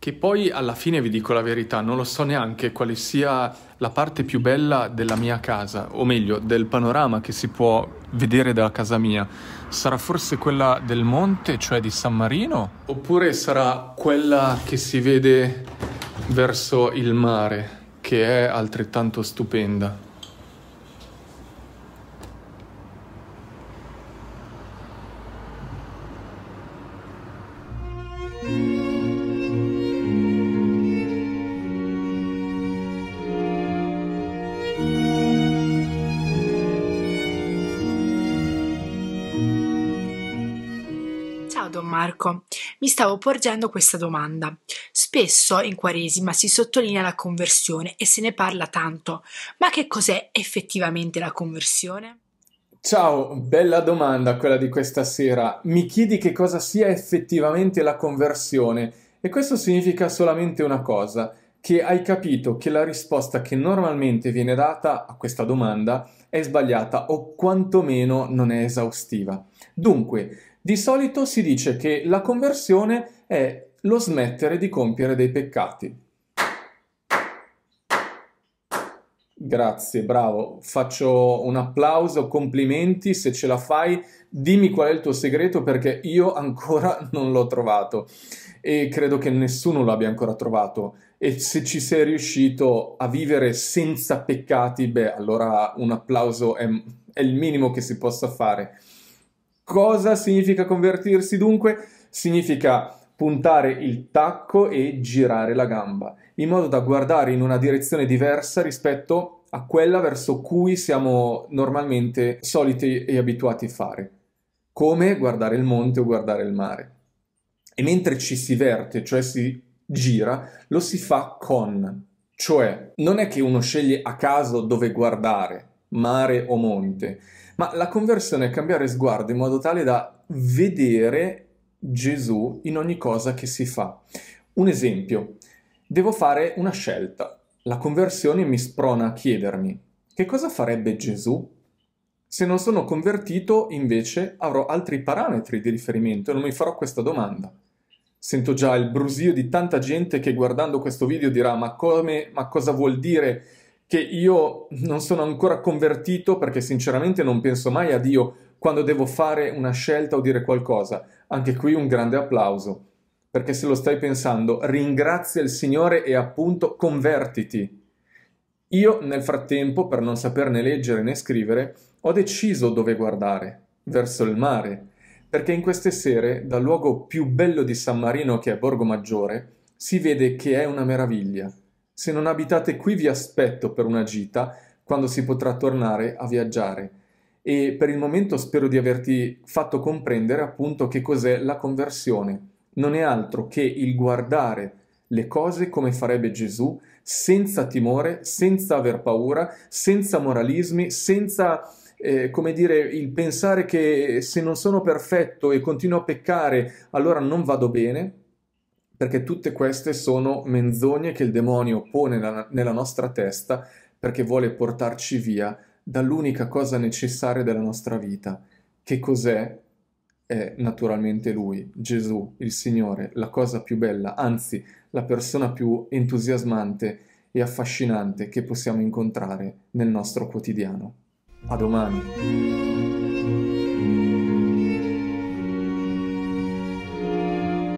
che poi alla fine vi dico la verità, non lo so neanche quale sia la parte più bella della mia casa, o meglio, del panorama che si può vedere dalla casa mia. Sarà forse quella del monte, cioè di San Marino? Oppure sarà quella che si vede verso il mare, che è altrettanto stupenda? don Marco? Mi stavo porgendo questa domanda. Spesso in Quaresima si sottolinea la conversione e se ne parla tanto, ma che cos'è effettivamente la conversione? Ciao, bella domanda quella di questa sera. Mi chiedi che cosa sia effettivamente la conversione e questo significa solamente una cosa, che hai capito che la risposta che normalmente viene data a questa domanda è sbagliata o quantomeno non è esaustiva. Dunque, di solito si dice che la conversione è lo smettere di compiere dei peccati. Grazie, bravo. Faccio un applauso, complimenti, se ce la fai, dimmi qual è il tuo segreto perché io ancora non l'ho trovato e credo che nessuno l'abbia ancora trovato. E se ci sei riuscito a vivere senza peccati, beh, allora un applauso è, è il minimo che si possa fare. Cosa significa convertirsi dunque? Significa puntare il tacco e girare la gamba, in modo da guardare in una direzione diversa rispetto a quella verso cui siamo normalmente soliti e abituati a fare, come guardare il monte o guardare il mare. E mentre ci si verte, cioè si gira, lo si fa con, cioè non è che uno sceglie a caso dove guardare, mare o monte, ma la conversione è cambiare sguardo in modo tale da vedere Gesù in ogni cosa che si fa. Un esempio, devo fare una scelta. La conversione mi sprona a chiedermi che cosa farebbe Gesù? Se non sono convertito, invece, avrò altri parametri di riferimento e non mi farò questa domanda. Sento già il brusio di tanta gente che guardando questo video dirà ma come, ma cosa vuol dire che io non sono ancora convertito perché sinceramente non penso mai a Dio quando devo fare una scelta o dire qualcosa. Anche qui un grande applauso, perché se lo stai pensando, ringrazia il Signore e appunto convertiti. Io nel frattempo, per non saperne leggere né scrivere, ho deciso dove guardare, verso il mare, perché in queste sere, dal luogo più bello di San Marino che è Borgo Maggiore, si vede che è una meraviglia. Se non abitate qui vi aspetto per una gita quando si potrà tornare a viaggiare e per il momento spero di averti fatto comprendere appunto che cos'è la conversione. Non è altro che il guardare le cose come farebbe Gesù, senza timore, senza aver paura, senza moralismi, senza, eh, come dire, il pensare che se non sono perfetto e continuo a peccare, allora non vado bene, perché tutte queste sono menzogne che il demonio pone nella nostra testa perché vuole portarci via dall'unica cosa necessaria della nostra vita. Che cos'è? È naturalmente Lui, Gesù, il Signore, la cosa più bella, anzi la persona più entusiasmante e affascinante che possiamo incontrare nel nostro quotidiano. A domani!